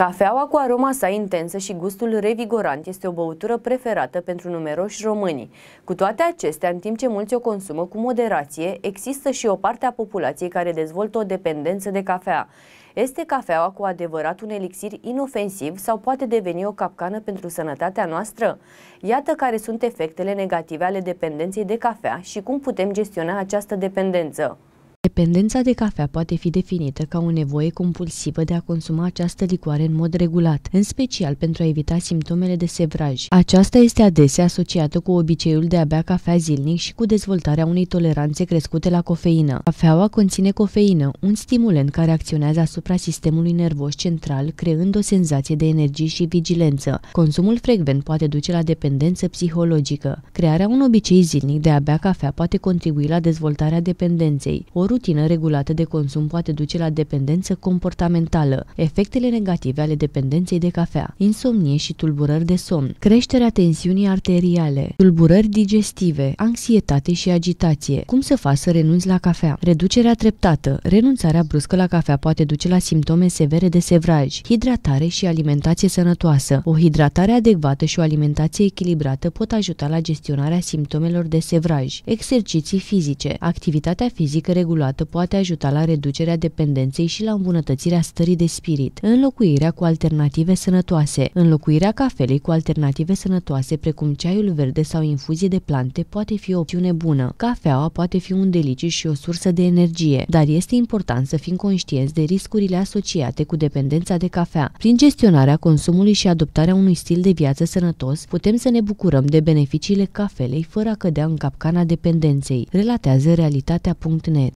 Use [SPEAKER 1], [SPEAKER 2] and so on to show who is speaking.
[SPEAKER 1] Cafeaua cu aroma sa intensă și gustul revigorant este o băutură preferată pentru numeroși români. Cu toate acestea, în timp ce mulți o consumă cu moderație, există și o parte a populației care dezvoltă o dependență de cafea. Este cafeaua cu adevărat un elixir inofensiv sau poate deveni o capcană pentru sănătatea noastră? Iată care sunt efectele negative ale dependenței de cafea și cum putem gestiona această dependență. Dependența de cafea poate fi definită ca o nevoie compulsivă de a consuma această licoare în mod regulat, în special pentru a evita simptomele de sevraj.
[SPEAKER 2] Aceasta este adesea
[SPEAKER 1] asociată cu obiceiul de a bea cafea zilnic și cu dezvoltarea unei toleranțe crescute la cofeină. Cafeaua conține cofeină, un stimulant care acționează asupra sistemului nervos central, creând o senzație de energie și vigilență. Consumul frecvent poate duce la dependență psihologică. Crearea unui obicei zilnic de a bea cafea poate contribui la dezvoltarea dependenței. O rutină regulată de consum poate duce la dependență comportamentală, efectele negative ale dependenței de cafea, insomnie și tulburări de somn, creșterea tensiunii arteriale, tulburări digestive, anxietate și agitație, cum să faci să renunți la cafea, reducerea treptată, renunțarea bruscă la cafea poate duce la simptome severe de sevraj, hidratare și alimentație sănătoasă, o hidratare adecvată și o alimentație echilibrată pot ajuta la gestionarea simptomelor de sevraj, exerciții fizice, activitatea fizică regulată, adecvată poate ajuta la reducerea dependenței și la îmbunătățirea stării de spirit. Înlocuirea cu alternative sănătoase. Înlocuirea cafelei cu alternative sănătoase, precum ceaiul verde sau infuzie de plante, poate fi o opțiune bună. Cafeaua poate fi un deliciu și o sursă de energie, dar este important să fim conștienți de riscurile asociate cu dependența de cafea. Prin gestionarea consumului și adoptarea unui stil de viață sănătos, putem să ne bucurăm de beneficiile cafelei fără a cădea în capcana dependenței, relatează realitatea.net.